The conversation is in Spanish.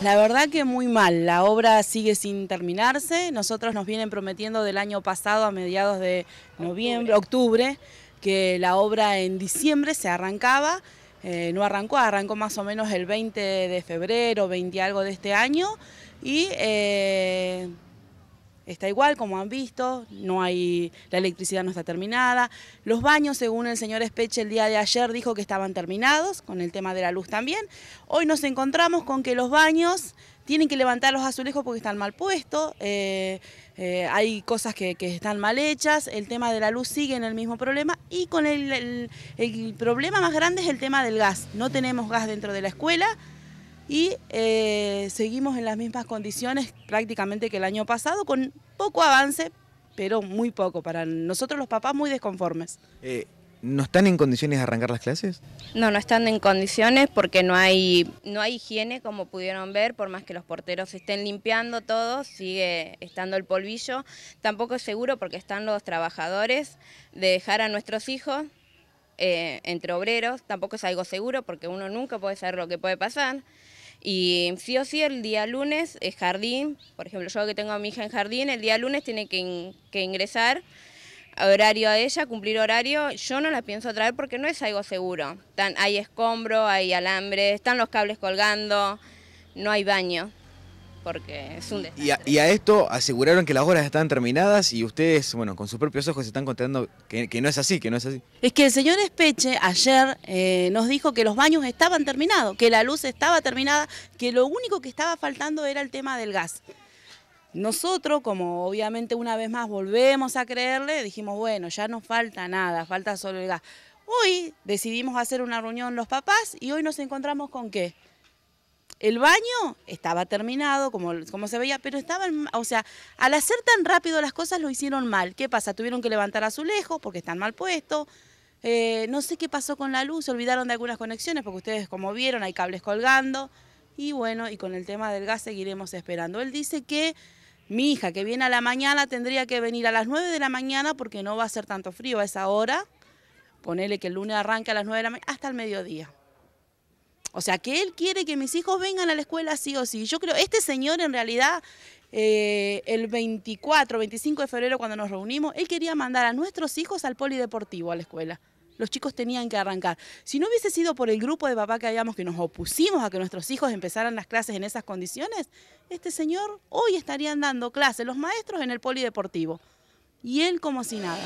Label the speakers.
Speaker 1: la verdad que muy mal, la obra sigue sin terminarse, nosotros nos vienen prometiendo del año pasado a mediados de noviembre, octubre, que la obra en diciembre se arrancaba, eh, no arrancó, arrancó más o menos el 20 de febrero, 20 algo de este año, y... Eh, está igual, como han visto, no hay, la electricidad no está terminada. Los baños, según el señor Espeche el día de ayer, dijo que estaban terminados, con el tema de la luz también. Hoy nos encontramos con que los baños tienen que levantar los azulejos porque están mal puestos, eh, eh, hay cosas que, están mal hechas, el tema de la luz sigue en el mismo problema y con el problema más grande es el tema del gas. No tenemos gas dentro de la escuela y eh, seguimos en las mismas condiciones prácticamente que el año pasado, con poco avance, pero muy poco, para nosotros los papás muy desconformes.
Speaker 2: Eh, ¿No están en condiciones de arrancar las clases?
Speaker 1: No, no están en condiciones porque no
Speaker 2: hay, no hay higiene, como pudieron ver, por más que los porteros estén limpiando todo, sigue estando el polvillo. Tampoco es seguro porque están los trabajadores de dejar a nuestros hijos eh, entre obreros, tampoco es algo seguro porque uno nunca puede saber lo que puede pasar. Y sí o sí, el día lunes es jardín, por ejemplo, yo que tengo a mi hija en jardín, el día lunes tiene que, ingresar a ingresar horario a ella, cumplir horario, yo no la pienso traer porque no es algo seguro. hay escombro, hay alambre, están los cables colgando, no hay baño porque es un
Speaker 1: desastre. Y a,
Speaker 2: esto aseguraron que las horas estaban terminadas y ustedes, bueno, con sus propios ojos se están contando que, no es así, que no es así.
Speaker 1: Es que el señor Espeche ayer eh, nos dijo que los baños estaban terminados, que la luz estaba terminada, que lo único que estaba faltando era el tema del gas. Nosotros, como obviamente una vez más volvemos a creerle, dijimos, bueno, ya no falta nada, falta solo el gas. Hoy decidimos hacer una reunión los papás y hoy nos encontramos con qué? El baño estaba terminado, como, como se veía, pero estaban, o sea, al hacer tan rápido las cosas lo hicieron mal. ¿Qué pasa? Tuvieron que levantar a su lejos porque están mal puestos. Eh, no sé qué pasó con la luz, se olvidaron de algunas conexiones, porque ustedes como vieron hay cables colgando. Y bueno, y con el tema del gas seguiremos esperando. Él dice que mi hija que viene a la mañana tendría que venir a las 9 de la mañana porque no va a ser tanto frío a esa hora. Ponele que el lunes arranca a las 9 de la mañana hasta el mediodía. O sea, que él quiere que mis hijos vengan a la escuela sí o sí. Yo creo, este señor en realidad, eh, el 24, 25 de febrero cuando nos reunimos, él quería mandar a nuestros hijos al polideportivo, a la escuela los chicos tenían que arrancar. Si no hubiese sido por el grupo de papá que habíamos que nos opusimos a que nuestros hijos empezaran las clases en esas condiciones, este señor hoy estarían dando clases los maestros en el polideportivo. Y él como si nada.